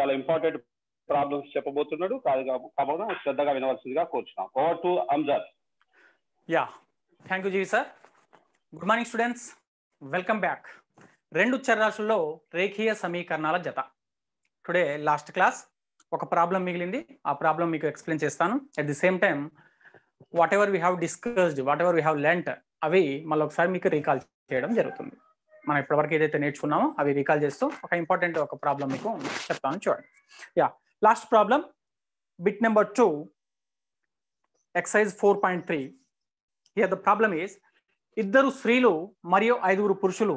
చాలా important problems చెప్పబోతున్నాడు కాదు శ్రద్ధగా వినవలసిందిగా కోరుచున్నాం over to Amjad yeah thank you G V sir good morning students welcome back రెండు చర్రాశుల్లో రేఖీయ సమీకరణాల జత టుడే లాస్ట్ క్లాస్ ఒక ప్రాబ్లం మిగిలింది ఆ ప్రాబ్లం మీకు ఎక్స్ప్లెయిన్ చేస్తాను at the same time whatever we have discussed whatever we have learnt అవి మళ్ళీ ఒకసారి మీకు రీకాల్ చేయడం జరుగుతుంది మనం ఇప్పటివరకు ఏదైతే నేర్చుకున్నామో అవి రీకాల్ చేస్తూ ఒక ఇంపార్టెంట్ ఒక ప్రాబ్లం మీకు చెప్తాను చూడండి yeah last problem bit number two exercise four point three the problem is ఇద్దరు స్త్రీలు మరియు ఐదుగురు పురుషులు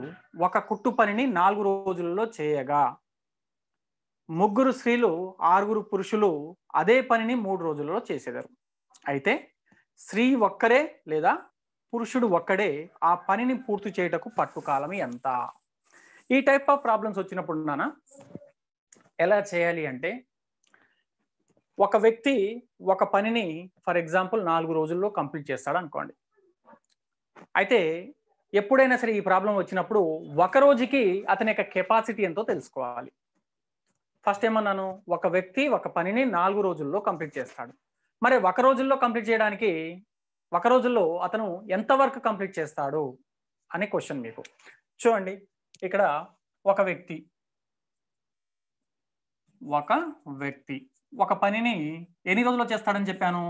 ఒక కుట్టు పనిని నాలుగు రోజులలో చేయగా ముగ్గురు స్త్రీలు ఆరుగురు పురుషులు అదే పనిని మూడు రోజులలో చేసేదారు అయితే స్త్రీ ఒక్కరే లేదా పురుషుడు ఒక్కడే ఆ పనిని పూర్తి చేయటకు పట్టుకాలం ఎంత ఈ టైప్ ఆఫ్ ప్రాబ్లమ్స్ వచ్చినప్పుడు నాన్న ఎలా చేయాలి అంటే ఒక వ్యక్తి ఒక పనిని ఫర్ ఎగ్జాంపుల్ నాలుగు రోజుల్లో కంప్లీట్ చేస్తాడు అనుకోండి అయితే ఎప్పుడైనా సరే ఈ ప్రాబ్లం వచ్చినప్పుడు ఒక రోజుకి అతని యొక్క కెపాసిటీ ఎంతో తెలుసుకోవాలి ఫస్ట్ ఏమన్నాను ఒక వ్యక్తి ఒక పనిని నాలుగు రోజుల్లో కంప్లీట్ చేస్తాడు మరి ఒక రోజుల్లో కంప్లీట్ చేయడానికి ఒక రోజుల్లో అతను ఎంత వర్క్ కంప్లీట్ చేస్తాడు అనే క్వశ్చన్ మీకు చూడండి ఇక్కడ ఒక వ్యక్తి ఒక వ్యక్తి ఒక పనిని ఎన్ని రోజుల్లో చేస్తాడని చెప్పాను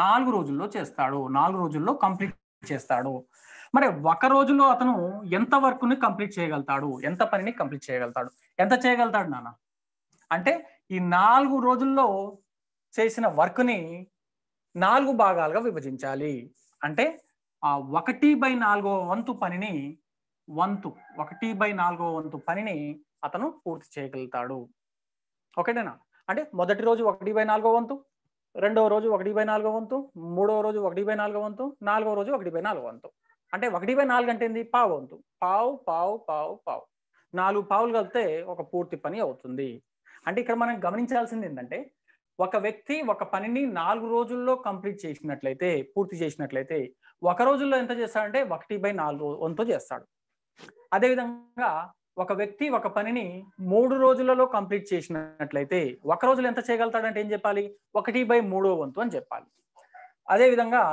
నాలుగు రోజుల్లో చేస్తాడు నాలుగు రోజుల్లో కంప్లీట్ చేస్తాడు మరి ఒక రోజులో అతను ఎంత వర్క్ని కంప్లీట్ చేయగలుగుతాడు ఎంత పనిని కంప్లీట్ చేయగలుగుతాడు ఎంత చేయగలుగుతాడు నాన్న అంటే ఈ నాలుగు రోజుల్లో చేసిన వర్క్ని నాలుగు భాగాలుగా విభజించాలి అంటే ఆ ఒకటి బై నాలుగో వంతు పనిని వంతు ఒకటి బై నాలుగో వంతు పనిని అతను పూర్తి చేయగలుగుతాడు ఓకేనా అంటే మొదటి రోజు ఒకటి బై నాలుగో వంతు రెండవ రోజు ఒకటి బై నాలుగో వంతు మూడవ రోజు ఒకటి బై నాలుగో వంతు నాలుగో రోజు ఒకటి బై నాలుగో వంతు అంటే ఒకటి బై నాలుగు అంటే ఏంది పావు వంతు పావు పావు పావు పావు నాలుగు పావులు కలిపితే ఒక పూర్తి పని అవుతుంది అంటే ఇక్కడ మనం గమనించాల్సింది ఏంటంటే ఒక వ్యక్తి ఒక పనిని నాలుగు రోజుల్లో కంప్లీట్ చేసినట్లయితే పూర్తి చేసినట్లయితే ఒక రోజుల్లో ఎంత చేస్తాడంటే ఒకటి బై నాలుగు వంతు చేస్తాడు అదేవిధంగా ఒక వ్యక్తి ఒక పనిని మూడు రోజులలో కంప్లీట్ చేసినట్లయితే ఒక రోజులో ఎంత చేయగలుగుతాడంటే ఏం చెప్పాలి ఒకటి బై మూడో వంతు అని చెప్పాలి అదేవిధంగా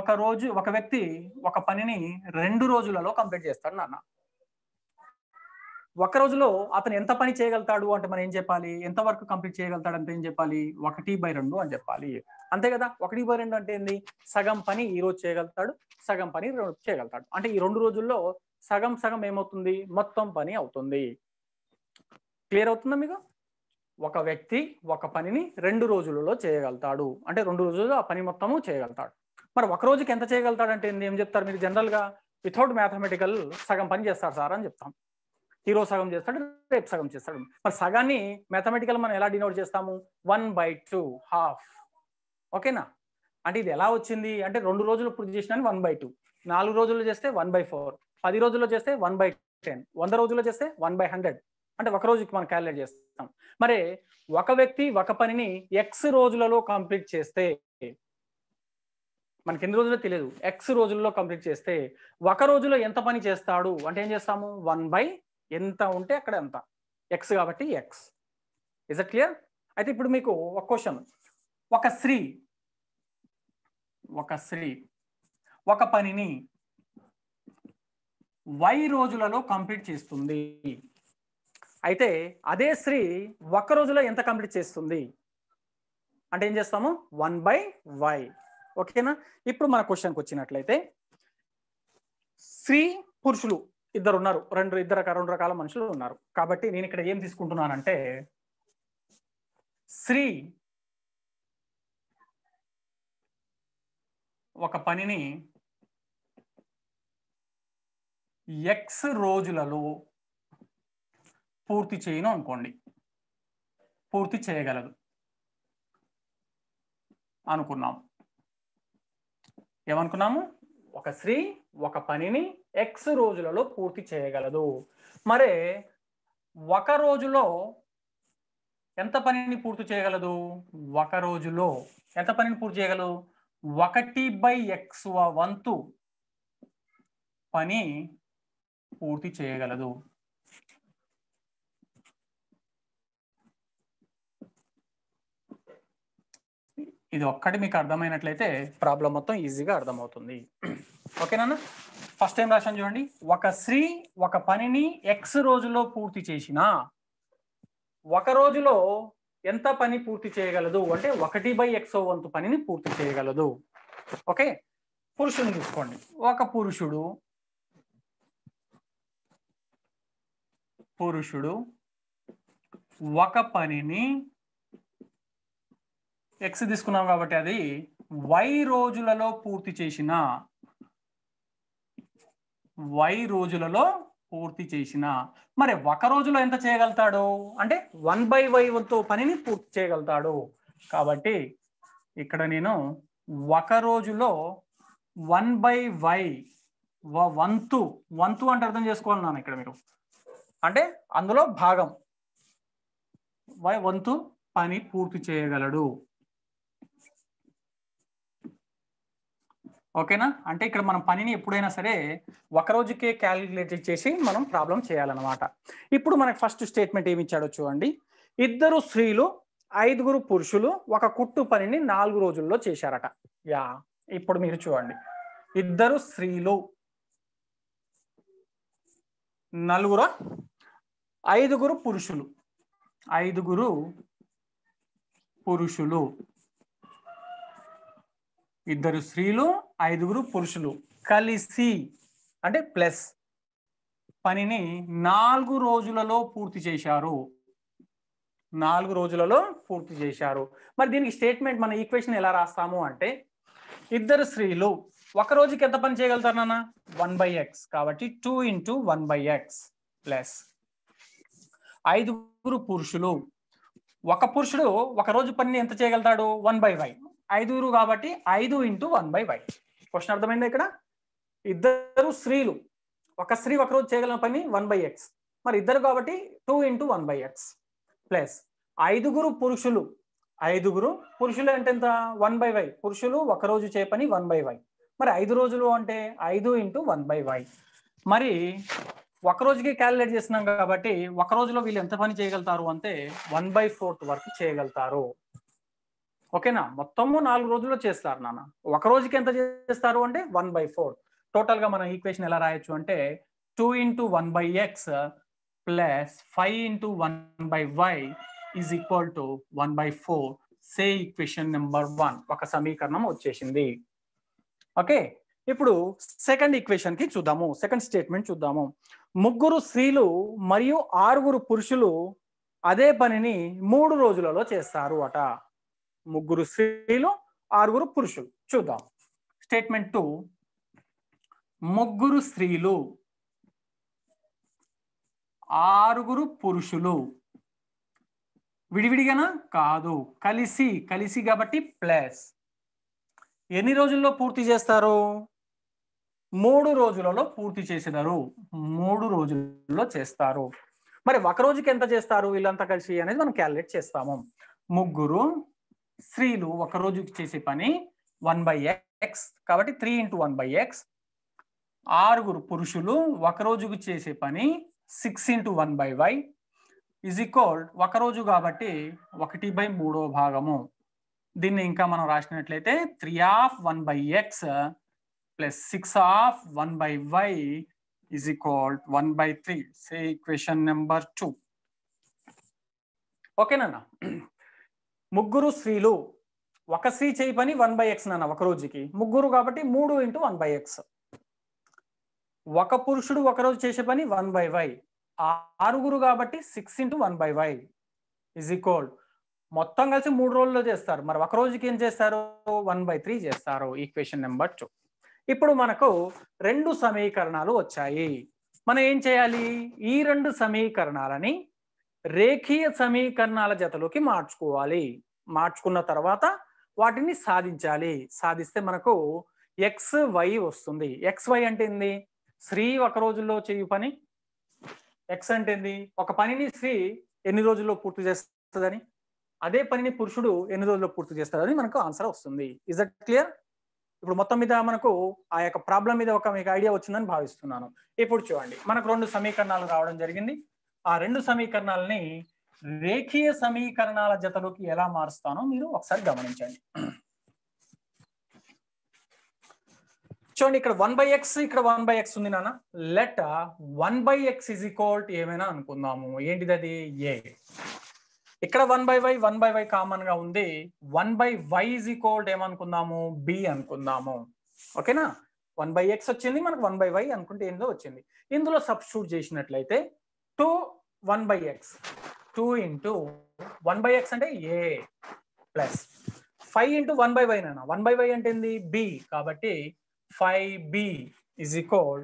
ఒక రోజు ఒక వ్యక్తి ఒక పనిని రెండు రోజులలో కంప్లీట్ చేస్తాడు నాన్న ఒక రోజులో అతను ఎంత పని చేయగలుగుతాడు అంటే మనం ఏం చెప్పాలి ఎంత వరకు కంప్లీట్ చేయగలుగుతాడు అంటే ఏం చెప్పాలి ఒకటి బై రెండు అని చెప్పాలి అంతే కదా ఒకటి బై రెండు అంటే ఏంది సగం పని ఈ రోజు చేయగలుగుతాడు సగం పని చేయగలుగుతాడు అంటే ఈ రెండు రోజుల్లో సగం సగం ఏమవుతుంది మొత్తం పని అవుతుంది క్లియర్ అవుతుందా మీకు ఒక వ్యక్తి ఒక పనిని రెండు రోజులలో చేయగలుగుతాడు అంటే రెండు రోజుల్లో ఆ పని మొత్తము చేయగలుగుతాడు మరి ఒక రోజుకి ఎంత చేయగలుగుతాడు అంటే ఏం చెప్తారు మీరు జనరల్గా వితౌట్ మ్యాథమెటికల్ సగం పని చేస్తారు సార్ అని చెప్తాం ఈరోజు సగం చేస్తాడు రేపు సగం చేస్తాడు మరి సగాన్ని మెథమెటికల్ మనం ఎలా డినోట్ చేస్తాము వన్ బై టూ హాఫ్ ఓకేనా అంటే ఇది ఎలా వచ్చింది అంటే రెండు రోజులు పూర్తి చేసిన వన్ బై టూ నాలుగు రోజుల్లో చేస్తే వన్ బై ఫోర్ పది రోజుల్లో చేస్తే వన్ బై టెన్ వంద రోజుల్లో చేస్తే వన్ బై హండ్రెడ్ అంటే ఒక రోజుకి మనం క్యాలిక్యులేట్ చేస్తాం మరి ఒక వ్యక్తి ఒక పనిని ఎక్స్ రోజులలో కంప్లీట్ చేస్తే మనకి ఎన్ని రోజుల్లో తెలియదు ఎక్స్ రోజుల్లో కంప్లీట్ చేస్తే ఒక రోజులో ఎంత పని చేస్తాడు అంటే ఏం చేస్తాము వన్ బై ఎంత ఉంటే అక్కడ ఎంత ఎక్స్ కాబట్టి ఎక్స్ ఇజ్ ఇట్ క్లియర్ అయితే ఇప్పుడు మీకు ఒక క్వశ్చన్ ఒక స్త్రీ ఒక స్త్రీ ఒక పనిని వై రోజులలో కంప్లీట్ చేస్తుంది అయితే అదే స్త్రీ ఒక్క రోజులో ఎంత కంప్లీట్ చేస్తుంది అంటే ఏం చేస్తాము వన్ బై వై ఓకేనా ఇప్పుడు మన క్వశ్చన్కి వచ్చినట్లయితే స్త్రీ పురుషులు ఇద్దరు ఉన్నారు రెండు ఇద్దరు రెండు రకాల మనుషులు ఉన్నారు కాబట్టి నేను ఇక్కడ ఏం తీసుకుంటున్నానంటే స్త్రీ ఒక పనిని ఎక్స్ రోజులలో పూర్తి చేయను అనుకోండి పూర్తి చేయగలదు అనుకున్నాము ఏమనుకున్నాము ఒక స్త్రీ ఒక పనిని ఎక్స్ రోజులలో పూర్తి చేయగలదు మరి ఒక రోజులో ఎంత పనిని పూర్తి చేయగలదు ఒక రోజులో ఎంత పనిని పూర్తి చేయగలదు ఒకటి బై ఎక్స్ వంతు పని పూర్తి చేయగలదు ఇది ఒక్కటి మీకు అర్థమైనట్లయితే ప్రాబ్లం మొత్తం ఈజీగా అర్థమవుతుంది ఓకేనా ఫస్ట్ టైం రాశాను చూడండి ఒక స్త్రీ ఒక పనిని ఎక్స్ రోజులో పూర్తి చేసిన ఒక రోజులో ఎంత పని పూర్తి చేయగలదు అంటే ఒకటి బై ఎక్స్ వంతు పనిని పూర్తి చేయగలదు ఓకే పురుషుని తీసుకోండి ఒక పురుషుడు పురుషుడు ఒక పనిని ఎక్స్ తీసుకున్నాం కాబట్టి అది వై రోజులలో పూర్తి చేసిన వై రోజులలో పూర్తి చేసిన మరి ఒక రోజులో ఎంత చేయగలుగుతాడు అంటే వన్ బై వై తో పనిని పూర్తి చేయగలుగుతాడు కాబట్టి ఇక్కడ నేను ఒక రోజులో వన్ బై వై వంతు వంతు అంటే అర్థం చేసుకోవాలన్నాను ఇక్కడ మీరు అంటే అందులో భాగం వై వంతు పని పూర్తి చేయగలడు ఓకేనా అంటే ఇక్కడ మనం పనిని ఎప్పుడైనా సరే ఒక రోజుకే క్యాలిక్యులేట్ చేసి మనం ప్రాబ్లం చేయాలన్నమాట ఇప్పుడు మనకి ఫస్ట్ స్టేట్మెంట్ ఏమి ఇచ్చాడో చూడండి ఇద్దరు స్త్రీలు ఐదుగురు పురుషులు ఒక కుట్టు పనిని నాలుగు రోజుల్లో చేశారట యా ఇప్పుడు మీరు చూడండి ఇద్దరు స్త్రీలు నలుగురు ఐదుగురు పురుషులు ఐదుగురు పురుషులు ఇద్దరు స్త్రీలు ఐదుగురు పురుషులు కలిసి అంటే ప్లస్ పనిని నాలుగు రోజులలో పూర్తి చేశారు నాలుగు రోజులలో పూర్తి చేశారు మరి దీనికి స్టేట్మెంట్ మన ఈక్వేషన్ ఎలా రాస్తాము అంటే ఇద్దరు స్త్రీలు ఒక రోజుకి ఎంత పని చేయగలుగుతారు నాన్న వన్ బై ఎక్స్ కాబట్టి two into one by x plus ఐదుగురు పురుషులు ఒక పురుషుడు ఒక రోజు పనిని ఎంత చేయగలుగుతాడు వన్ బై వై ఐదుగురు కాబట్టి ఐదు into one by y question అర్థమైందా ఇక్కడ ఇద్దరు స్త్రీలు ఒక స్త్రీ ఒకరోజు చేయగలిగిన పని వన్ బై ఎక్స్ మరి ఇద్దరు కాబట్టి two into one by x plus ఐదుగురు పురుషులు ఐదుగురు పురుషులు అంటే ఎంత వన్ బై వై పురుషులు ఒకరోజు చే పని వన్ బై వై మరి ఐదు రోజులు అంటే ఐదు ఇంటూ వన్ బై వై మరి ఒక రోజుకి క్యాలిక్యులేట్ చేసినాం కాబట్టి ఒక రోజులో వీళ్ళు ఎంత పని చేయగలుగుతారు అంటే వన్ బై ఫోర్త్ వరకు చేయగలుగుతారు ఓకేనా మొత్తము నాలుగు రోజుల్లో చేస్తారు నాన్న ఒక రోజుకి ఎంత చేస్తారు అంటే వన్ బై ఫోర్ టోటల్ గా మనం ఈక్వేషన్ ఎలా రాయొచ్చు అంటే two into one by x plus five into one by y is equal to one by four say equation number one ఒక సమీకరణం వచ్చేసింది ఓకే ఇప్పుడు సెకండ్ ఈక్వేషన్ కి చూద్దాము సెకండ్ స్టేట్మెంట్ చూద్దాము ముగ్గురు స్త్రీలు మరియు ఆరుగురు పురుషులు అదే పనిని మూడు రోజులలో చేస్తారు అట ముగ్గురు స్త్రీలు ఆరుగురు పురుషులు చూద్దాం స్టేట్మెంట్ టూ ముగ్గురు స్త్రీలు ఆరుగురు పురుషులు విడివిడిగానా కాదు కలిసి కలిసి కాబట్టి ప్లస్ ఎన్ని రోజుల్లో పూర్తి చేస్తారు మూడు రోజులలో పూర్తి చేసినారు మూడు రోజుల్లో చేస్తారు మరి ఒక రోజుకి ఎంత చేస్తారు వీళ్ళంతా కలిసి అనేది మనం క్యాలిక్యులేట్ చేస్తాము ముగ్గురు స్త్రీలు ఒక రోజుకి చేసే పని వన్ బై ఎక్స్ కాబట్టి three into one by x ఆరుగురు పురుషులు ఒక రోజుకు చేసే పని six into one by y is equal ఒక రోజు కాబట్టి ఒకటి బై మూడో భాగము దీన్ని ఇంకా మనం రాసినట్లయితే three of one by x plus six of one by y is equal one by three say equation number two ఓకేనా ముగ్గురు స్త్రీలు ఒక స్త్రీ చేయి పని వన్ బై ఎక్స్ నాన్న ఒక రోజుకి ముగ్గురు కాబట్టి మూడు ఇంటూ వన్ బై ఎక్స్ ఒక పురుషుడు ఒకరోజు చేసే పని వన్ బై వై ఆరుగురు కాబట్టి six into one by y is equal మొత్తం కలిసి మూడు రోజుల్లో చేస్తారు మరి ఒక రోజుకి ఏం చేస్తారు వన్ బై త్రీ చేస్తారు ఈక్వేషన్ నెంబర్ టూ ఇప్పుడు మనకు రెండు సమీకరణాలు వచ్చాయి మనం ఏం చేయాలి ఈ రెండు సమీకరణాలని రేఖీయ సమీకరణాల జతలోకి మార్చుకోవాలి మార్చుకున్న తర్వాత వాటిని సాధించాలి సాధిస్తే మనకు ఎక్స్ వై వస్తుంది ఎక్స్ వై అంటే ఏంది శ్రీ ఒక రోజుల్లో చేయు పని ఎక్స్ అంటే ఏంది ఒక పనిని శ్రీ ఎన్ని రోజుల్లో పూర్తి చేస్తుందని అదే పనిని పురుషుడు ఎన్ని రోజుల్లో పూర్తి చేస్తాడని మనకు ఆన్సర్ వస్తుంది ఇస్ అట్ క్లియర్ ఇప్పుడు మొత్తం మీద మనకు ఆ యొక్క ప్రాబ్లం మీద ఒక మీకు ఐడియా వచ్చిందని భావిస్తున్నాను ఇప్పుడు చూడండి మనకు రెండు సమీకరణాలు రావడం జరిగింది ఆ రెండు సమీకరణాలని రేఖీయ సమీకరణాల జతలోకి ఎలా మారుస్తానో మీరు ఒకసారి గమనించండి చూడండి ఇక్కడ వన్ బై ఎక్స్ ఇక్కడ వన్ బై ఎక్స్ ఉంది నాన్న let one by x is equal to ఏమైనా అనుకుందాము ఏంటిది అది ఏ ఇక్కడ one by y one by y common గా ఉంది one by y is equal ఏమనుకుందాము బి అనుకుందాము ఓకేనా వన్ బై ఎక్స్ వచ్చింది మనకు వన్ బై వై అనుకుంటే ఏందో వచ్చింది ఇందులో సబ్స్టిట్యూట్ చేసినట్లయితే two one by x two into one by x అంటే a plus five into one by y నాన్న వన్ బై వై అంటే ఏంది బి కాబట్టి five b is equal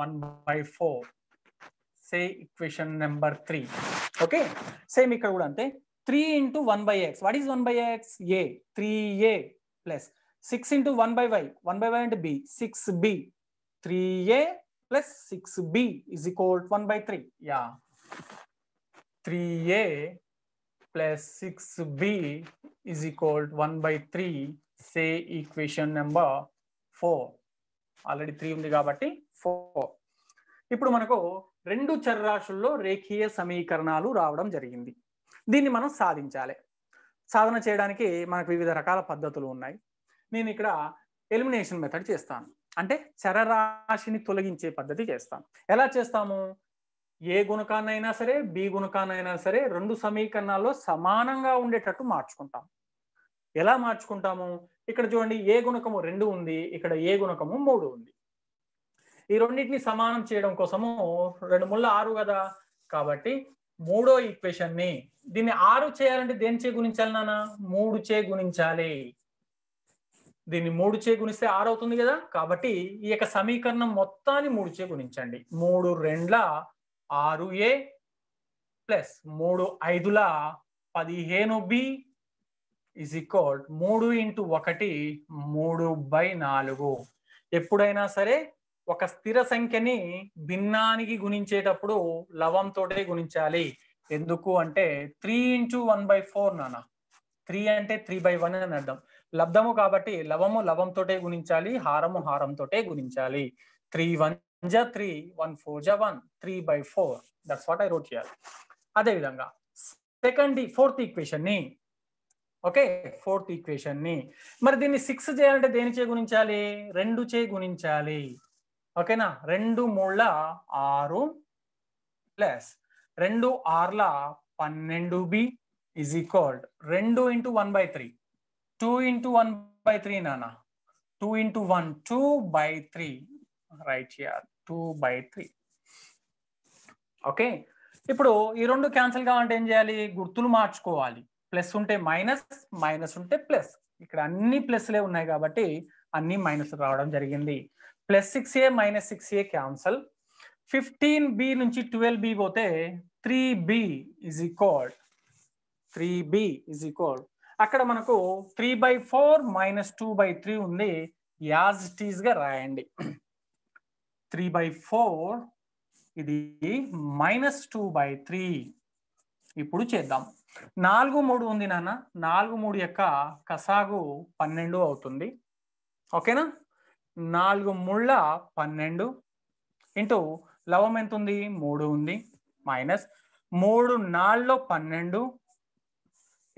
one by four say equation number three okay same ఇక్కడ కూడా అంతే three into one by x what is one by x a three a plus six into one by y one by y అంటే b six B three a plus six b is equal one by three yeah three a plus six b is equal one by three say equation number four already three ఉంది కాబట్టి four ఇప్పుడు మనకు రెండు చర్రాశుల్లో రేఖీయ సమీకరణాలు రావడం జరిగింది దీన్ని మనం సాధించాలి సాధన చేయడానికి మనకు వివిధ రకాల పద్ధతులు ఉన్నాయి నేను ఇక్కడ ఎలిమినేషన్ మెథడ్ చేస్తాను అంటే చరరాశిని తొలగించే పద్ధతి చేస్తాం ఎలా చేస్తాము ఏ గుణకాన్నైనా సరే బి గుణకాన్నైనా సరే రెండు సమీకరణాల్లో సమానంగా ఉండేటట్టు మార్చుకుంటాం ఎలా మార్చుకుంటాము ఇక్కడ చూడండి ఏ గుణకము రెండు ఉంది ఇక్కడ ఏ గుణకము మూడు ఉంది ఈ రెండింటిని సమానం చేయడం కోసము రెండు ముళ్ళ ఆరు కదా కాబట్టి మూడో ఈక్వేషన్ ని దీన్ని ఆరు చేయాలంటే దేని చే గుణించాలి నాన్న మూడు చే గుణించాలి దీన్ని మూడు చే గుణిస్తే ఆరు అవుతుంది కదా కాబట్టి ఈ యొక్క సమీకరణం మొత్తాన్ని మూడు చే గుణించండి మూడు రెండ్ల ఆరు ఏ ప్లస్ మూడు ఐదుల పదిహేను బి ఇజ్ ఈక్వల్ మూడు ఇంటూ ఒకటి మూడు బై నాలుగు ఎప్పుడైనా సరే ఒక స్థిర సంఖ్యని భిన్నానికి గుణించేటప్పుడు లవంతో గుణించాలి ఎందుకు అంటే three into one by four నాన్న త్రీ అంటే త్రీ బై వన్ అని అర్థం లబ్ధము కాబట్టి లవము లవంతోటే గుణించాలి హారము హారంతోటే గుణించాలి త్రీ వన్ జా త్రీ వన్ ఫోర్ జా one three by four that's what I wrote అదే విధంగా సెకండ్ ఫోర్త్ ఈక్వేషన్ ని ఓకే ఫోర్త్ ఈక్వేషన్ ని మరి దీన్ని సిక్స్ చేయాలంటే దేని చే గుణించాలి రెండు చే గుణించాలి ఓకేనా రెండు మూళ్ళ ఆరు ప్లస్ రెండు ఆర్ల పన్నెండు బి ఈజ్ ఈక్వల్డ్ రెండు into one by three two into one by three నానా two into one two by three right చేయాలి టూ బై త్రీ ఓకే ఇప్పుడు ఈ రెండు క్యాన్సిల్ కావాలంటే ఏం చేయాలి గుర్తులు మార్చుకోవాలి ప్లస్ ఉంటే మైనస్ మైనస్ ఉంటే ప్లస్ ఇక్కడ అన్ని ప్లస్లే ఉన్నాయి కాబట్టి అన్ని మైనస్ రావడం జరిగింది plus six a minus six a cancel fifteen b నుంచి ట్వెల్వ్ బి పోతే three b is equal three b is equal అక్కడ మనకు three by four minus two by three ఉంది యాజ్ గా రాయండి త్రీ బై ఫోర్ ఇది మైనస్ టూ బై త్రీ ఇప్పుడు చేద్దాం నాలుగు మూడు ఉంది నాన్న నాలుగు మూడు యొక్క కసాగు పన్నెండు అవుతుంది ఓకేనా నాలుగు ముళ్ళ పన్నెండు ఇంటూ లవం ఎంత ఉంది మూడు ఉంది మైనస్ మూడు నాలుగులో పన్నెండు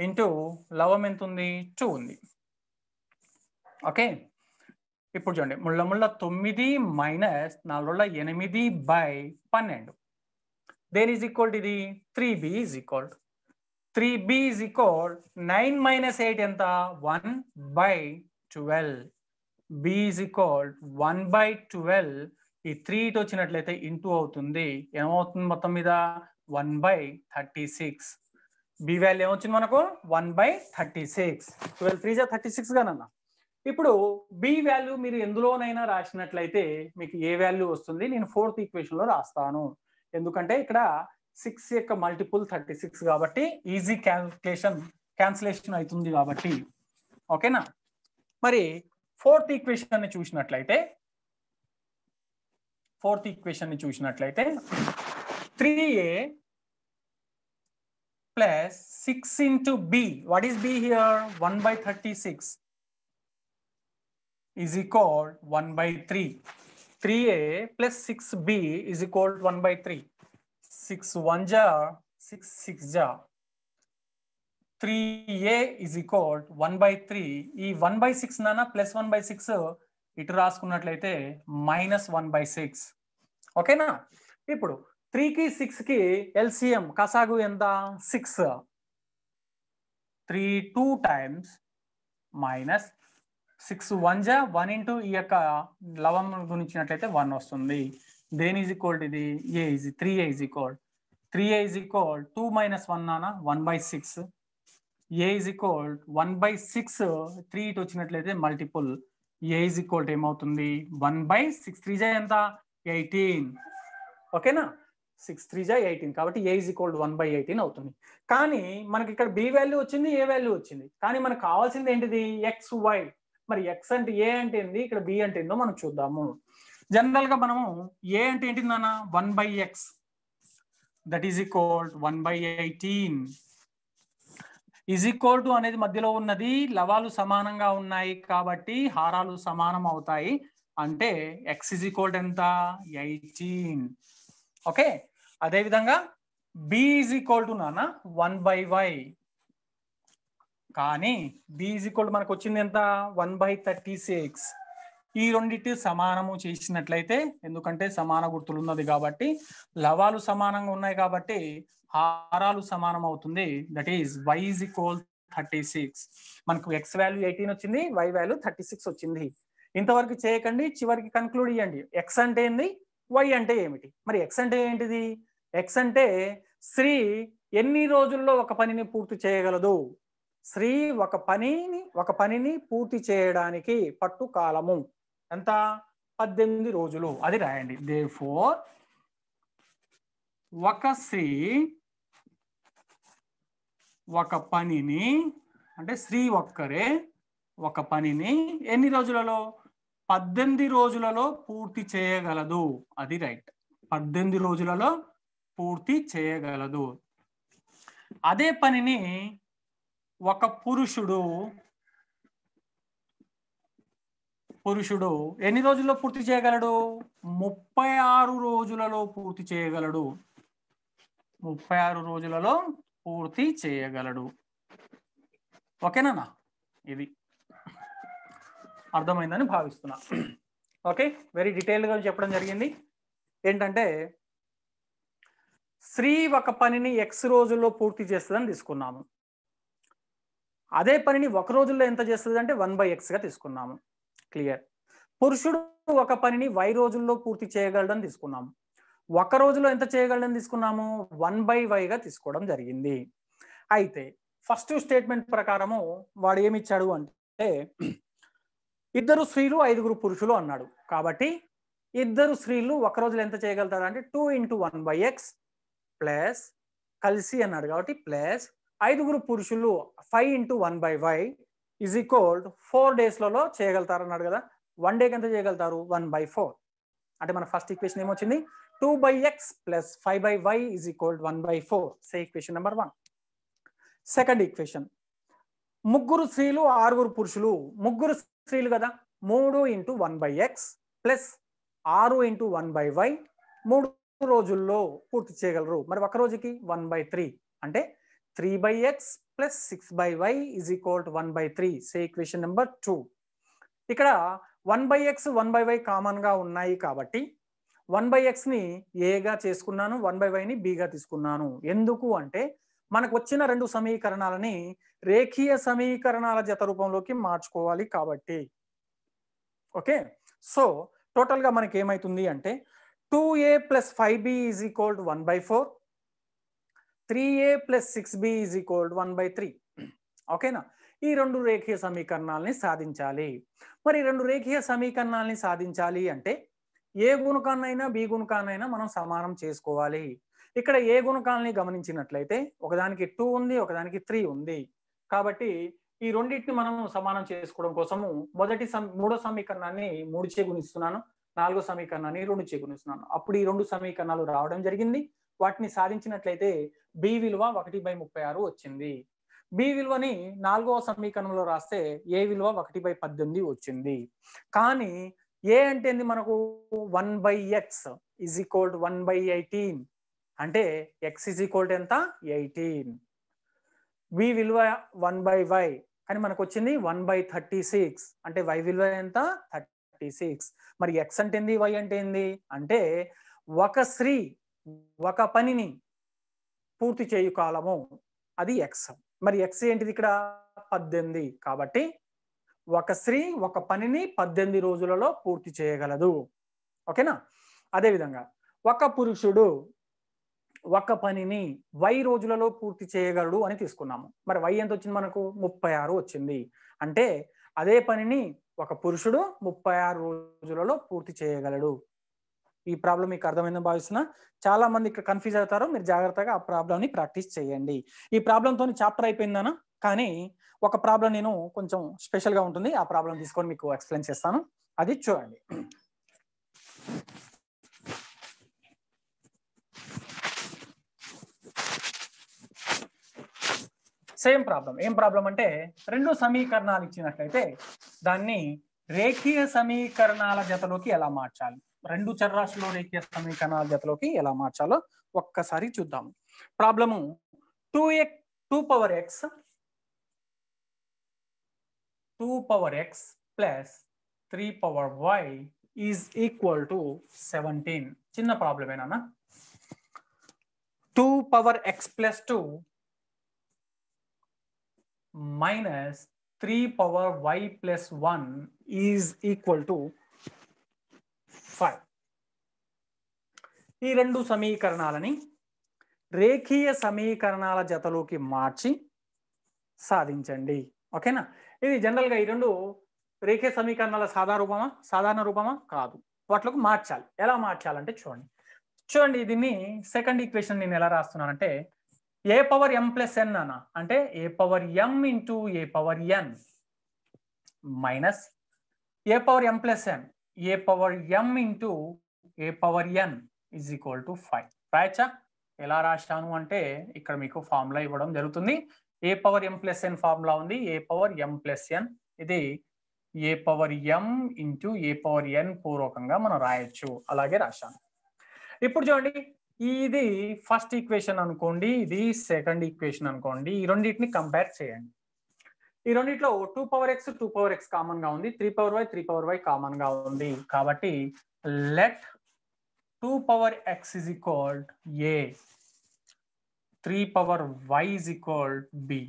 ఇంటూ లవం ఎంత ఉంది టూ ఉంది ఓకే ఇప్పుడు చూడండి ముళ్ళ ముళ్ళ తొమ్మిది మైనస్ నాలుగుళ్ళ ఎనిమిది బై పన్నెండు దేని ఈజ్ ఈక్వల్ ఇది three b is equal three b is equal nine minus eight ఎంత one by twelve b is equal one by twelve ఈ త్రీ ఇటు వచ్చినట్లయితే ఇంటూ అవుతుంది ఏమవుతుంది మొత్తం మీద one by thirty six b value ఏమొచ్చింది మనకు one by thirty six twelve three జా థర్టీ సిక్స్ గానన్నా ఇప్పుడు బి వాల్యూ మీరు ఎందులోనైనా రాసినట్లయితే మీకు ఏ వాల్యూ వస్తుంది నేను ఫోర్త్ ఈక్వేషన్ లో రాస్తాను ఎందుకంటే ఇక్కడ సిక్స్ యొక్క మల్టిపుల్ థర్టీ సిక్స్ కాబట్టి ఈజీ క్యాల్కులేషన్ క్యాన్సిలేషన్ అవుతుంది కాబట్టి ఓకేనా మరి ఫోర్త్ ఈక్వేషన్ అని చూసినట్లయితే ఫోర్త్ ఈక్వేషన్ ని చూసినట్లయితే three a plus 6 into b. What is b here? 1 by 36 is equal 1 by 3. 3a plus 6b is equal 1 by 3. 6 1 jar, 6 6 jar. 3a is equal 1 by 3. E 1 by 6 nana plus 1 by 6 it ఇటు minus 1 by 6. Okay na? Ipudu. త్రీకి సిక్స్కి LCM కసాగు ఎంత six three two times minus six one జా one into ఈ యొక్క లవం గురించినట్లయితే one వస్తుంది దేని ఈజ్ ఈక్వల్ ఇది a is three a is equal three a is equal two minus one నాన్న one by six a is equal one by six three ఇటు వచ్చినట్లయితే మల్టిపుల్ ఏ ఈజ్ ఈక్వల్ ఏమవుతుంది వన్ బై సిక్స్ త్రీ జా ఎంత eighteen ఓకేనా six three జా eighteen కాబట్టి a is equal one by eighteen అవుతుంది కానీ మనకి ఇక్కడ బి వాల్యూ వచ్చింది ఏ వాల్యూ వచ్చింది కానీ మనకు కావాల్సింది ఏంటిది ఎక్స్ వై మరి ఎక్స్ అంటే ఏ అంటే ఏంది ఇక్కడ బి అంటే ఏందో మనం చూద్దాము జనరల్ గా మనము ఏ అంటే ఏంటి నాన్న one by x that is equal one by eighteen is equal to అనేది మధ్యలో ఉన్నది లవాలు సమానంగా ఉన్నాయి కాబట్టి హారాలు సమానం అవుతాయి అంటే ఎక్స్ ఈజ్ ఈక్వల్ ఎంత ఎయిటీన్ ఓకే అదేవిధంగా బి ఈజ్ ఈక్వల్ టు నాన్న వన్ బై వై కానీ బి ఈజ్ ఈక్వల్ మనకు వచ్చింది ఎంత వన్ బై థర్టీ సిక్స్ ఈ రెండింటి సమానము చేసినట్లయితే ఎందుకంటే సమాన గుర్తులు ఉన్నది కాబట్టి లవాలు సమానంగా ఉన్నాయి కాబట్టి హారాలు సమానం అవుతుంది that is y is equal thirty six మనకు ఎక్స్ వాల్యూ ఎయిటీన్ వచ్చింది వై వాల్యూ థర్టీ సిక్స్ వచ్చింది ఇంతవరకు చేయకండి చివరికి కన్క్లూడ్ ఇవ్వండి ఎక్స్ అంటే ఏంది వై అంటే ఏమిటి మరి ఎక్స్ అంటే ఏంటిది ఎక్స్ అంటే స్త్రీ ఎన్ని రోజుల్లో ఒక పనిని పూర్తి చేయగలదు స్త్రీ ఒక పనిని ఒక పనిని పూర్తి చేయడానికి పట్టు కాలము ఎంత పద్దెనిమిది రోజులు అది రాయండి దే ఫోర్ ఒక స్త్రీ ఒక పనిని అంటే స్త్రీ ఒక్కరే ఒక పనిని ఎన్ని రోజులలో పద్దెనిమిది రోజులలో పూర్తి చేయగలదు అది రైట్ పద్దెనిమిది రోజులలో పూర్తి చేయగలదు అదే పనిని ఒక పురుషుడు పురుషుడు ఎన్ని రోజుల్లో పూర్తి చేయగలడు ముప్పై ఆరు రోజులలో పూర్తి చేయగలడు ముప్పై ఆరు రోజులలో పూర్తి చేయగలడు ఓకేనా ఇది అర్థమైందని భావిస్తున్నా ఓకే వెరీ డీటెయిల్గా చెప్పడం జరిగింది ఏంటంటే స్త్రీ ఒక పనిని ఎక్స్ రోజుల్లో పూర్తి చేస్తుందని తీసుకున్నాము అదే పనిని ఒక రోజుల్లో ఎంత చేస్తుంది అంటే వన్ బై ఎక్స్గా తీసుకున్నాము క్లియర్ పురుషుడు ఒక పనిని వై రోజుల్లో పూర్తి చేయగలడని తీసుకున్నాము ఒక రోజులో ఎంత చేయగలడని తీసుకున్నాము వన్ బై వైగా తీసుకోవడం జరిగింది అయితే ఫస్ట్ స్టేట్మెంట్ ప్రకారము వాడు ఏమిచ్చాడు అంటే ఇద్దరు స్త్రీలు ఐదుగురు పురుషులు అన్నాడు కాబట్టి ఇద్దరు స్త్రీలు ఒక రోజులు ఎంత చేయగలుగుతారు అంటే two into one by x plus కలిసి అన్నాడు కాబట్టి ప్లస్ ఐదుగురు పురుషులు five into one by y is equal four డేస్లలో చేయగలుగుతారు అన్నాడు కదా వన్ డేకి ఎంత చేయగలుగుతారు వన్ బై ఫోర్ అంటే మన ఫస్ట్ ఈక్వేషన్ ఏమొచ్చింది two by x plus five by y is equal one by four say equation number one second equation ముగ్గురు స్త్రీలు ఆరుగురు పురుషులు ముగ్గురు స్త్రీలు కదా మూడు into one by x plus ఆరు ఇంటూ వన్ బై వై మూడు రోజుల్లో పూర్తి చేయగలరు మరి ఒక రోజుకి వన్ బై త్రీ అంటే three by x plus six by y is equal to one by three say equation number two ఇక్కడ one by x one by y కామన్గా ఉన్నాయి కాబట్టి వన్ బై ఎక్స్ ని ఏగా చేసుకున్నాను వన్ బై వైని బీగా తీసుకున్నాను ఎందుకు అంటే మనకు వచ్చిన రెండు సమీకరణాలని రేఖీయ సమీకరణాల జత రూపంలోకి మార్చుకోవాలి కాబట్టి ఓకే సో టోటల్ గా మనకి ఏమవుతుంది అంటే two a b is equal to one by four three a plus six b is equal to one by three ఓకేనా ఈ రెండు రేఖీయ సమీకరణాలని సాధించాలి మరి రెండు రేఖీయ సమీకరణాలని సాధించాలి అంటే ఏ గుణకాన్నైనా బి గుణకాన్నైనా మనం సమానం చేసుకోవాలి ఇక్కడ ఏ గుణకాలని గమనించినట్లయితే ఒకదానికి టూ ఉంది ఒకదానికి త్రీ ఉంది కాబట్టి ఈ రెండింటిని మనం సమానం చేసుకోవడం కోసము మొదటి మూడో సమీకరణాన్ని మూడిచే గుణిస్తున్నాను నాలుగో సమీకరణాన్ని రెండు చేకూరుస్తున్నాను అప్పుడు ఈ రెండు సమీకరణాలు రావడం జరిగింది వాటిని సాధించినట్లయితే బి విలువ ఒకటి బై ముప్పై ఆరు వచ్చింది బి విలువని నాలుగవ సమీకరణంలో రాస్తే ఏ విలువ ఒకటి బై పద్దెనిమిది వచ్చింది కానీ ఏ అంటే మనకు one by x is equal to one by eighteen అంటే ఎక్స్ ఇజ్ ఈక్వల్ టు ఎంత ఎయిటీన్ బి విలువ వన్ బై వై అని మనకు వచ్చింది వన్ బై థర్టీ సిక్స్ అంటే వై విలువ ఎంత థర్టీ థర్టీ సిక్స్ మరి ఎక్స్ అంటే ఏంది వై అంటే ఏంది అంటే ఒక స్త్రీ ఒక పనిని పూర్తి చేయు కాలము అది ఎక్స్ మరి ఎక్స్ ఏంటిది ఇక్కడ పద్దెనిమిది కాబట్టి ఒక స్త్రీ ఒక పనిని పద్దెనిమిది రోజులలో పూర్తి చేయగలదు ఓకేనా అదేవిధంగా ఒక పురుషుడు ఒక పనిని వై రోజులలో పూర్తి చేయగలడు అని తీసుకున్నాము మరి వై ఎంత వచ్చింది మనకు ముప్పై ఆరు వచ్చింది అంటే అదే పనిని ఒక పురుషుడు ముప్పై ఆరు రోజులలో పూర్తి చేయగలడు ఈ ప్రాబ్లం మీకు అర్థమైందని భావిస్తున్నా చాలా మంది ఇక్కడ కన్ఫ్యూజ్ అవుతారు మీరు జాగ్రత్తగా ఆ ప్రాబ్లమ్ని ప్రాక్టీస్ చేయండి ఈ ప్రాబ్లంతో చాప్టర్ అయిపోయిందనా కానీ ఒక ప్రాబ్లం నేను కొంచెం స్పెషల్గా ఉంటుంది ఆ ప్రాబ్లం తీసుకొని మీకు ఎక్స్ప్లెయిన్ చేస్తాను అది చూడండి సేమ్ ప్రాబ్లం ఏం ప్రాబ్లం అంటే రెండు సమీకరణాలు ఇచ్చినట్లయితే దాన్ని రేఖీయ సమీకరణాల జతలోకి ఎలా మార్చాలి రెండు చర్రాసులు రేఖీయ సమీకరణాల జతలోకి ఎలా మార్చాలో ఒక్కసారి చూద్దాం ప్రాబ్లము టూ ఎక్ two power x two power x plus three power y is equal to seventeen చిన్న ప్రాబ్లమేనా two power x plus two minus 3 power y plus 1 is equal to 5. ఈ రెండు సమీకరణాలని రేఖీయ సమీకరణాల జతలోకి మార్చి సాధించండి ఓకేనా ఇది జనరల్గా ఈ రెండు రేఖీయ సమీకరణాల సాధారణ రూపమా సాధారణ రూపమా కాదు వాటిలోకి మార్చాలి ఎలా మార్చాలంటే చూడండి చూడండి దీన్ని సెకండ్ ఈక్వేషన్ నేను ఎలా రాస్తున్నానంటే ఏ పవర్ ఎం ప్లస్ ఎన్ అన్న అంటే a power m into a power n minus a power m plus n a power m into a power n is equal to five రాయచ్చా ఎలా రాశాను అంటే ఇక్కడ మీకు ఫార్ములా ఇవ్వడం జరుగుతుంది a power m plus n formula ఉంది a power m plus n ఇది a power m into a power n పూర్వకంగా మనం రాయొచ్చు అలాగే రాశాను ఇప్పుడు చూడండి ఇది ఫస్ట్ ఈక్వేషన్ అనుకోండి ఇది సెకండ్ ఈక్వేషన్ అనుకోండి ఈ రెండింటిని కంపేర్ చేయండి ఈ రెండిట్లో two power x two power x common గా ఉంది three power y three power y common గా ఉంది కాబట్టి let two power x is equal a three power y is equal b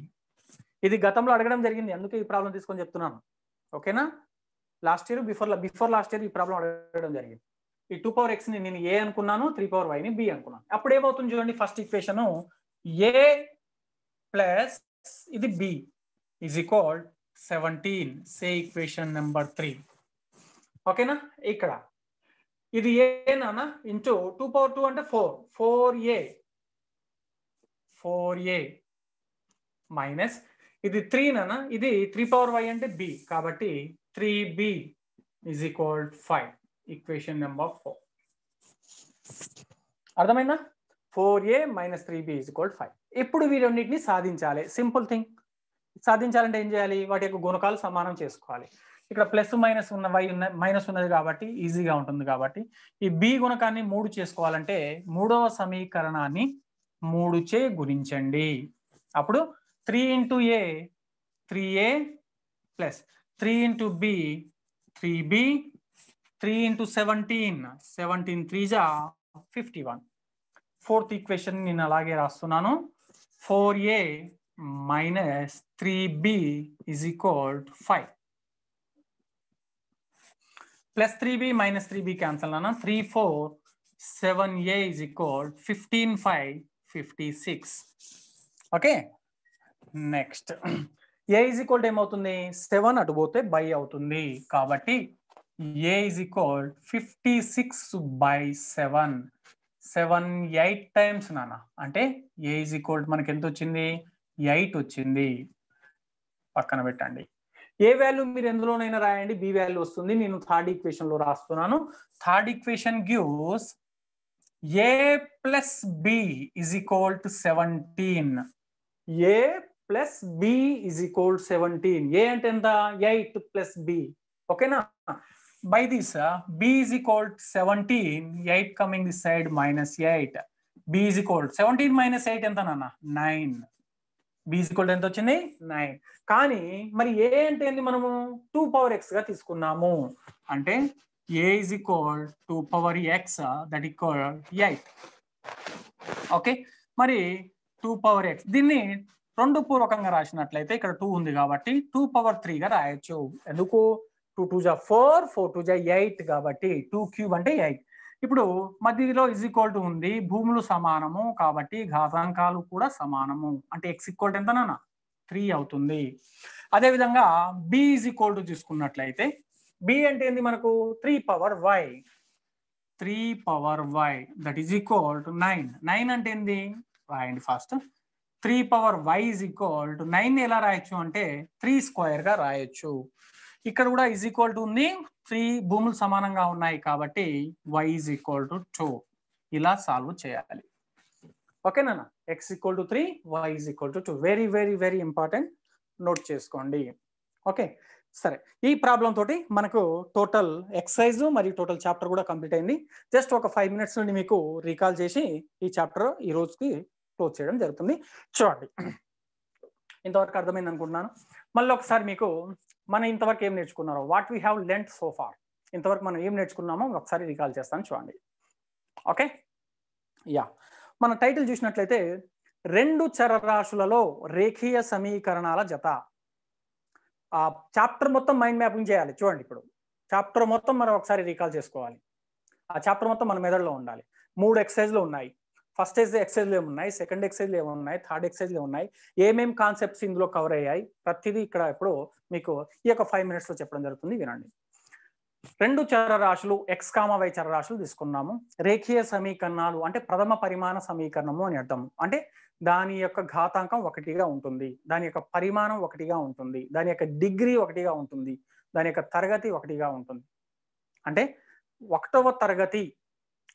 ఇది గతంలో అడగడం జరిగింది అందుకే ఈ ప్రాబ్లం తీసుకొని చెప్తున్నాను ఓకేనా last year before before last year ఈ ప్రాబ్లం అడగడం జరిగింది ఈ టూ పవర్ ఎక్స్ ని నేను ఏ అనుకున్నాను త్రీ పవర్ వై ని బి అనుకున్నాను అప్పుడు ఏమవుతుంది చూడండి ఫస్ట్ ఈక్వేషన్ ఏ ప్లస్ ఇది b is equal seventeen say equation number three ఓకేనా ఇక్కడ ఇది ఏ నానా ఇంటూ టూ పవర్ టూ అంటే four four a four a minus ఇది త్రీ నానా ఇది త్రీ పవర్ వై అంటే బి కాబట్టి three b is equal five equation number four అర్థమైందా four a minus three b is five ఇప్పుడు వీరన్నిటిని సాధించాలి సింపుల్ థింగ్ సాధించాలంటే ఏం చేయాలి వాటి యొక్క గుణకాలు సమానం చేసుకోవాలి ఇక్కడ ప్లస్ మైనస్ ఉన్న వై ఉన్న మైనస్ ఉన్నది కాబట్టి ఈజీగా ఉంటుంది కాబట్టి ఈ బి గుణకాన్ని మూడు చేసుకోవాలంటే మూడవ సమీకరణాన్ని మూడు చే గుణించండి అప్పుడు three into a three a plus three into b three b 3 * 17 17 * 3 = 51 fourth equation నిన అలాగే రాస్తున్నాను 4a - 3b = 5 + 3b - 3b cancel lana 3 4 7a = 15 5 56 okay next a = ఏమ అవుతుంది 7 అటబోతే బై అవుతుంది కాబట్టి A is equal 56 by 7. 7 8 times నానా అంటే A is equal మనకి ఎంత వచ్చింది 8 వచ్చింది పక్కన పెట్టండి ఏ వాల్యూ మీరు ఎందులోనైనా రాయండి బి వాల్యూ వస్తుంది నేను థర్డ్ ఈక్వేషన్ లో రాస్తున్నాను third equation gives a plus b is equal to seventeen a plus b is equal seventeen a అంటే ఎంత ఎయిట్ ప్లస్ బి ఓకేనా by this uh, b is equal to 17 8 coming this side minus 8 b is equal to 17 minus 8 ఎంత నాన్న 9 b is equal to ఎంత వచ్చింది 9 కానీ మరి a అంటే ఏంది మనము 2 పవర్ x గా తీసుకున్నాము అంటే a is equal to power x that equal 8 ఓకే మరి 2 పవర్ x దీన్ని రెండు పూర్వకంగా రాసినట్లయితే ఇక్కడ 2 ఉంది కాబట్టి 2 పవర్ 3 గా రాయొచ్చు ఎందుకు టూ టూ జా ఫోర్ ఫోర్ టూ జా ఎయిట్ కాబట్టి టూ క్యూబ్ అంటే ఎయిట్ ఇప్పుడు మధ్యలో ఇజ్ ఈక్వల్ టు ఉంది భూములు సమానము కాబట్టి ఘాతాంకాలు కూడా సమానము అంటే ఎక్స్ ఈక్వల్ టు ఎంత త్రీ అవుతుంది అదేవిధంగా బి ఈజ్ ఈక్వల్ టు తీసుకున్నట్లయితే బి అంటే ఏంది మనకు three power y three power y that is equal to nine nine అంటే ఏంది రాయండి first three power y is equal to nine ఎలా రాయొచ్చు అంటే త్రీ స్క్వేర్ గా రాయొచ్చు ఇక్కడ కూడా ఇజ్ ఈక్వల్ టు ఉంది ఫ్రీ భూములు సమానంగా ఉన్నాయి కాబట్టి y is equal to two ఇలా సాల్వ్ చేయాలి ఓకేనా X equal to three y is equal to two very very very important note చేసుకోండి ఓకే సరే ఈ ప్రాబ్లం తోటి మనకు టోటల్ ఎక్సర్సైజ్ మరియు టోటల్ చాప్టర్ కూడా కంప్లీట్ అయింది జస్ట్ ఒక ఫైవ్ మినిట్స్ నుండి మీకు రీకాల్ చేసి ఈ చాప్టర్ ఈ రోజుకి క్లోజ్ చేయడం జరుగుతుంది చూడండి ఇంతవరకు అర్థమైంది అనుకుంటున్నాను మళ్ళీ ఒకసారి మీకు మనం ఇంతవరకు ఏం నేర్చుకున్నారో what we have learnt so far ఇంతవరకు మనం ఏం నేర్చుకున్నామో ఒకసారి రికాల్ చేస్తాను చూడండి ఓకే యా మన టైటిల్ చూసినట్లయితే రెండు చరరాశులలో రేఖీయ సమీకరణాల జత ఆ చాప్టర్ మొత్తం మైండ్ మ్యాపింగ్ చేయాలి చూడండి ఇప్పుడు చాప్టర్ మొత్తం మనం ఒకసారి రీకాల్ చేసుకోవాలి ఆ చాప్టర్ మొత్తం మన మెదడులో ఉండాలి మూడు ఎక్సర్సైజ్లు ఉన్నాయి ఫస్ట్ ఎక్సైజ్లు ఏమున్నాయి సెకండ్ ఎక్సైజ్లు ఏమున్నాయి థర్డ్ ఎక్సైజ్లు ఏమున్నాయి ఏమేమి కాన్సెప్ట్స్ ఇందులో కవర్ అయ్యాయి ప్రతిదీ ఇక్కడ ఇప్పుడు మీకు ఈ యొక్క ఫైవ్ మినిట్స్లో చెప్పడం జరుగుతుంది వినండి రెండు చరరాశులు ఎక్స్ కామ వై చరరాశులు తీసుకున్నాము రేఖీయ సమీకరణాలు అంటే ప్రథమ పరిమాణ సమీకరణము అని అర్థం అంటే దాని యొక్క ఘాతాంకం ఒకటిగా ఉంటుంది దాని యొక్క పరిమాణం ఒకటిగా ఉంటుంది దాని యొక్క డిగ్రీ ఒకటిగా ఉంటుంది దాని యొక్క తరగతి ఒకటిగా ఉంటుంది అంటే ఒకటవ తరగతి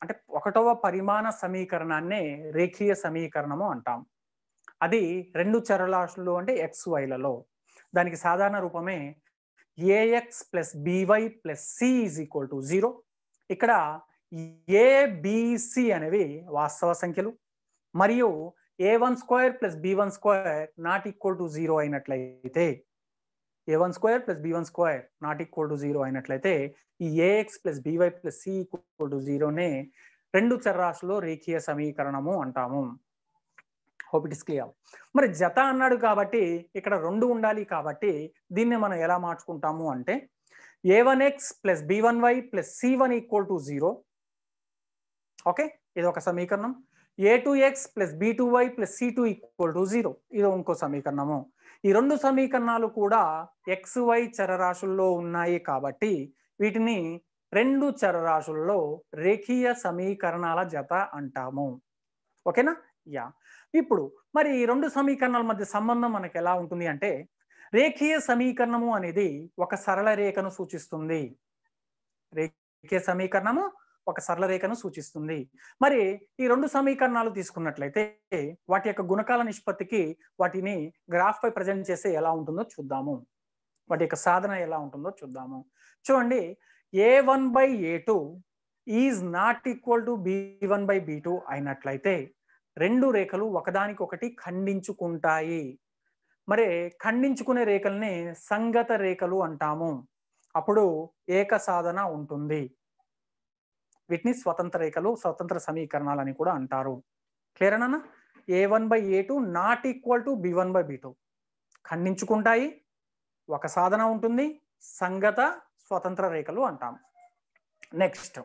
అంటే ఒకటవ పరిమాణ సమీకరణాన్నే రేఖీయ సమీకరణము అంటాం అది రెండు చరరాశులు అంటే ఎక్స్ వైలలో దానికి సాధారణ రూపమే a x plus b y plus c is equal to zero ఇక్కడ ఏబిసి అనేవి వాస్తవ సంఖ్యలు మరియు a one square plus b one square not equal to zero అయినట్లయితే a one square plus b one square not equal to zero అయినట్లయితే ఈ a x plus b y plus c equal to జీరోనే రెండు చర్రాసులో రేఖీయ సమీకరణము అంటాము హోప్ ఇట్ ఇస్ క్లియర్ మరి జత అన్నాడు కాబట్టి ఇక్కడ రెండు ఉండాలి కాబట్టి దీన్ని మనం ఎలా మార్చుకుంటాము అంటే a one x plus b one y plus c one equal to zero okay ఇది ఒక సమీకరణం a two x plus b two y plus c two equal to zero ఇది ఇంకో సమీకరణము ఈ రెండు సమీకరణాలు కూడా ఎక్స్ వై చరరాశుల్లో ఉన్నాయి కాబట్టి వీటిని రెండు చరరాశుల్లో రేఖీయ సమీకరణాల జత అంటాము ఓకేనా యా ఇప్పుడు మరి ఈ రెండు సమీకరణాల మధ్య సంబంధం మనకు ఎలా ఉంటుంది అంటే రేఖీయ సమీకరణము అనేది ఒక సరళ రేఖను సూచిస్తుంది రేఖీయ సమీకరణము ఒక సరళ రేఖను సూచిస్తుంది మరి ఈ రెండు సమీకరణాలు తీసుకున్నట్లయితే వాటి యొక్క గుణకాల నిష్పత్తికి వాటిని గ్రాఫ్ పై ప్రజెంట్ చేస్తే ఎలా ఉంటుందో చూద్దాము వాటి యొక్క సాధన ఎలా ఉంటుందో చూద్దాము చూడండి a one by a two is not equal to b one by b two అయినట్లయితే రెండు రేఖలు ఒకదానికొకటి ఖండించుకుంటాయి మరి ఖండించుకునే రేఖల్ని సంగత రేఖలు అంటాము అప్పుడు ఏక సాధన ఉంటుంది వీటిని స్వతంత్ర రేఖలు స్వతంత్ర సమీకరణాలు అని కూడా అంటారు clear a one by a two not equal to b one by b two ఖండించుకుంటాయి ఒక సాధన ఉంటుంది సంగత స్వతంత్ర రేఖలు అంటాం next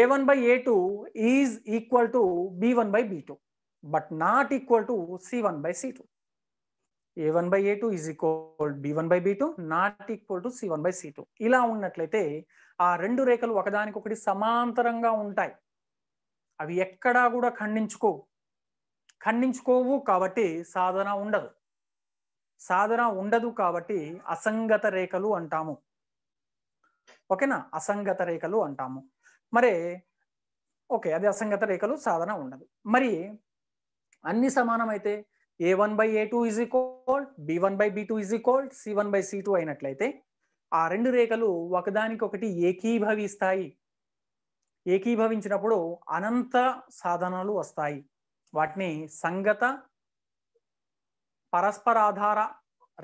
a one by a two is equal to b one by b two but not equal to c one by c two a one by a two is equal b one by b two not equal to c one by c two ఇలా ఉన్నట్లయితే ఆ రెండు రేఖలు ఒకదానికొకటి సమాంతరంగా ఉంటాయి అవి ఎక్కడా కూడా ఖండించుకోవు ఖండించుకోవు కాబట్టి సాధన ఉండదు సాధన ఉండదు కాబట్టి అసంగత రేఖలు అంటాము ఓకేనా అసంగత రేఖలు అంటాము మరి ఓకే అది అసంగత రేఖలు సాధన ఉండదు మరి అన్ని సమానమైతే a one by a two is equal b one by b two is equal c one by c two అయినట్లయితే ఆ రెండు రేఖలు ఒకదానికొకటి ఏకీభవిస్తాయి ఏకీభవించినప్పుడు అనంత సాధనలు వస్తాయి వాటిని సంగత పరస్పరాధార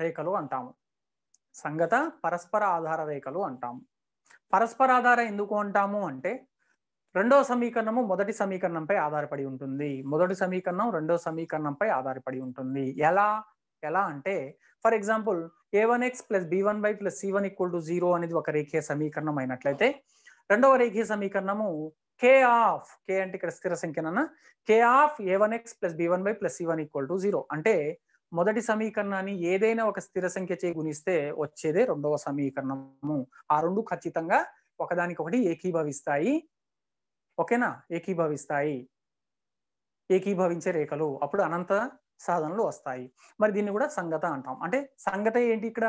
రేఖలు అంటాము సంగత పరస్పర ఆధార రేఖలు అంటాము పరస్పరాధార ఎందుకు అంటాము అంటే రెండో సమీకరణము మొదటి సమీకరణంపై ఆధారపడి ఉంటుంది మొదటి సమీకరణం రెండో సమీకరణంపై ఆధారపడి ఉంటుంది ఎలా ఎలా అంటే for example a one x plus b one by plus c one equal to zero అనేది ఒక రేఖీయ సమీకరణం అయినట్లయితే రెండవ రేఖీయ సమీకరణము కే ఆఫ్ కే అంటే ఇక్కడ స్థిర సంఖ్యనన్నా k of a one x plus b one by plus c one equal to zero అంటే మొదటి సమీకరణాన్ని ఏదైనా ఒక స్థిర సంఖ్య చే గుణిస్తే వచ్చేదే రెండవ సమీకరణము ఆ రెండు ఖచ్చితంగా ఒకదానికొకటి ఏకీభవిస్తాయి ఓకేనా ఏకీభవిస్తాయి ఏకీభవించే రేఖలు అప్పుడు అనంత సాధనలు వస్తాయి మరి దీన్ని కూడా సంగత అంటాం అంటే సంగత ఏంటి ఇక్కడ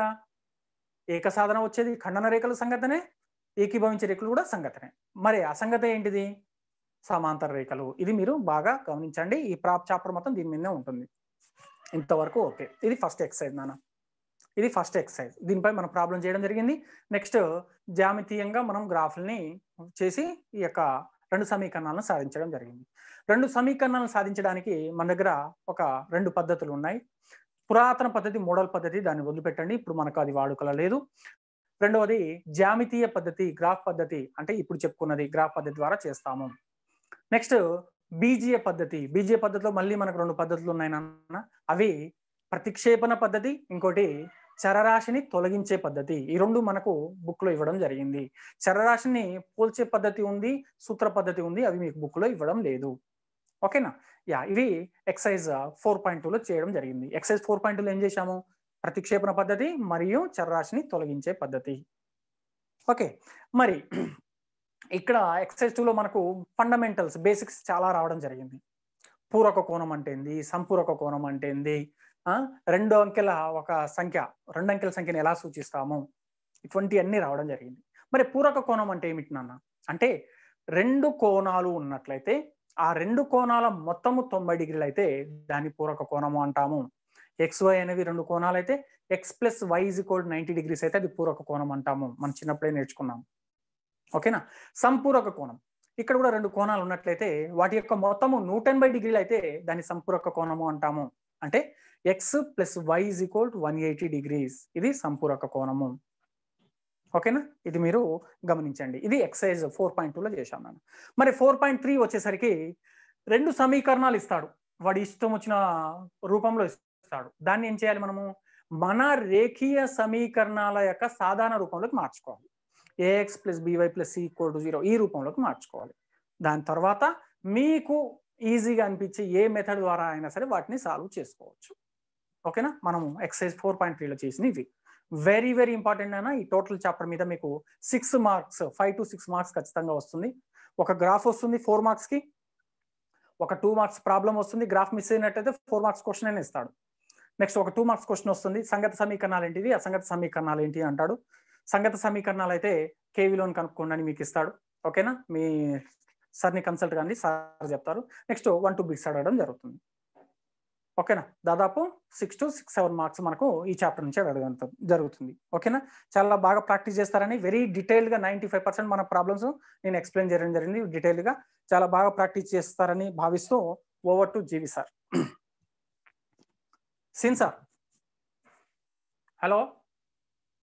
ఏక సాధన వచ్చేది ఖండన రేఖలు సంగతనే ఏకీభవించే రేఖలు కూడా సంగతనే మరి అసంగత ఏంటిది సమాంతర రేఖలు ఇది మీరు బాగా గమనించండి ఈ ప్రాప్ చాప్టర్ మొత్తం దీని మీదనే ఉంటుంది ఇంతవరకు ఓకే ఇది ఫస్ట్ ఎక్సైజ్ నాన్న ఇది ఫస్ట్ ఎక్సైజ్ దీనిపై మనం ప్రాబ్లం చేయడం జరిగింది నెక్స్ట్ జామితీయంగా మనం గ్రాఫ్ని చేసి ఈ యొక్క రెండు సమీకరణాలను సాధించడం జరిగింది రెండు సమీకరణాలను సాధించడానికి మన దగ్గర ఒక రెండు పద్ధతులు ఉన్నాయి పురాతన పద్ధతి మోడల్ పద్ధతి దాన్ని వదిలిపెట్టండి ఇప్పుడు మనకు అది వాడుకల లేదు రెండవది జామితీయ పద్ధతి గ్రాఫ్ పద్ధతి అంటే ఇప్పుడు చెప్పుకున్నది గ్రాఫ్ పద్ధతి ద్వారా చేస్తాము నెక్స్ట్ బీజీయ పద్ధతి బీజీయ పద్ధతిలో మళ్ళీ మనకు రెండు పద్ధతులు ఉన్నాయి అవి ప్రతిక్షేపణ పద్ధతి ఇంకోటి చరరాశిని తొలగించే పద్ధతి ఈ రెండు మనకు బుక్ లో ఇవ్వడం జరిగింది చరరాశిని పోల్చే పద్ధతి ఉంది సూత్ర పద్ధతి ఉంది అవి మీకు బుక్ లో ఇవ్వడం లేదు ఓకేనా యా ఇవి ఎక్సైజ్ ఫోర్ పాయింట్ లో చేయడం జరిగింది ఎక్సైజ్ ఫోర్ పాయింట్ లో ఏం చేశాము ప్రతిక్షేపణ పద్ధతి మరియు చరరాశిని తొలగించే పద్ధతి ఓకే మరి ఇక్కడ ఎక్సైజ్ టూలో మనకు ఫండమెంటల్స్ బేసిక్స్ చాలా రావడం జరిగింది పూరక కోణం అంటే ఏంది సంపూరక కోణం అంటే ఏంది రెండు అంకెల ఒక సంఖ్య రెండు అంకెల సంఖ్యను ఎలా సూచిస్తాము ఇటువంటి అన్ని రావడం జరిగింది మరి పూరక కోణం అంటే ఏమిటి నాన్న అంటే రెండు కోణాలు ఉన్నట్లయితే ఆ రెండు కోణాల మొత్తము తొంభై డిగ్రీలు అయితే దాన్ని పూరక కోణము అంటాము ఎక్స్ వై అనేవి రెండు కోణాలు అయితే x plus y is equal degrees అయితే అది పూరక కోణం అంటాము మనం చిన్నప్పుడే నేర్చుకున్నాం ఓకేనా సంపూరక కోణం ఇక్కడ కూడా రెండు కోణాలు ఉన్నట్లయితే వాటి యొక్క మొత్తము నూట ఎనభై డిగ్రీలు అయితే దాన్ని సంపూరక కోణము అంటాము అంటే x plus y is equal to one eighty degrees ఇది సంపూరక కోణము ఓకేనా ఇది మీరు గమనించండి ఇది ఎక్సైజ్ ఫోర్ పాయింట్ టూలో చేశాం నేను మరి ఫోర్ పాయింట్ త్రీ వచ్చేసరికి రెండు సమీకరణాలు ఇస్తాడు వాడి ఇష్టం వచ్చిన రూపంలో ఇస్తాడు దాన్ని ఏం చేయాలి మనము మన రేఖీయ సమీకరణాల యొక్క సాధారణ రూపంలోకి మార్చుకోవాలి a x plus b y plus c equal to zero ఈ రూపంలోకి మార్చుకోవాలి దాని తర్వాత మీకు ఈజీగా అనిపించే ఏ మెథడ్ ద్వారా అయినా సరే వాటిని సాల్వ్ చేసుకోవచ్చు ఓకేనా మనము ఎక్సైజ్ ఫోర్ పాయింట్ త్రీలో చేసిన ఇవి వెరీ వెరీ ఇంపార్టెంట్ అయినా ఈ టోటల్ చాప్టర్ మీద మీకు six marks five to six marks ఖచ్చితంగా వస్తుంది ఒక గ్రాఫ్ వస్తుంది ఫోర్ మార్క్స్ కి ఒక టూ మార్క్స్ ప్రాబ్లం వస్తుంది గ్రాఫ్ మిస్ అయినట్టయితే ఫోర్ మార్క్స్ క్వశ్చన్ అయినా ఇస్తాడు నెక్స్ట్ ఒక టూ మార్క్స్ క్వశ్చన్ వస్తుంది సంగత సమీకరణాలు ఏంటివి అసంగత సమీకరణాలు ఏంటి అంటాడు సంగత సమీకరణాలు అయితే కేవీలోని కనుక్కోండి అని మీకు ఇస్తాడు ఓకేనా మీ సార్ని కన్సల్ట్ కానీ సార్ చెప్తారు నెక్స్ట్ వన్ టూ బిక్స్ అడగడం జరుగుతుంది ఓకేనా దాదాపు six to six seven marks మనకు ఈ చాప్టర్ నుంచి అడగడం జరుగుతుంది ఓకేనా చాలా బాగా ప్రాక్టీస్ చేస్తారని వెరీ డీటెయిల్గా నైంటీ ఫైవ్ పర్సెంట్ మన ప్రాబ్లమ్స్ నేను ఎక్స్ప్లెయిన్ చేయడం జరిగింది డీటెయిల్గా చాలా బాగా ప్రాక్టీస్ చేస్తారని భావిస్తూ ఓవర్ టు జీవి సార్ సిన్ సార్ హలో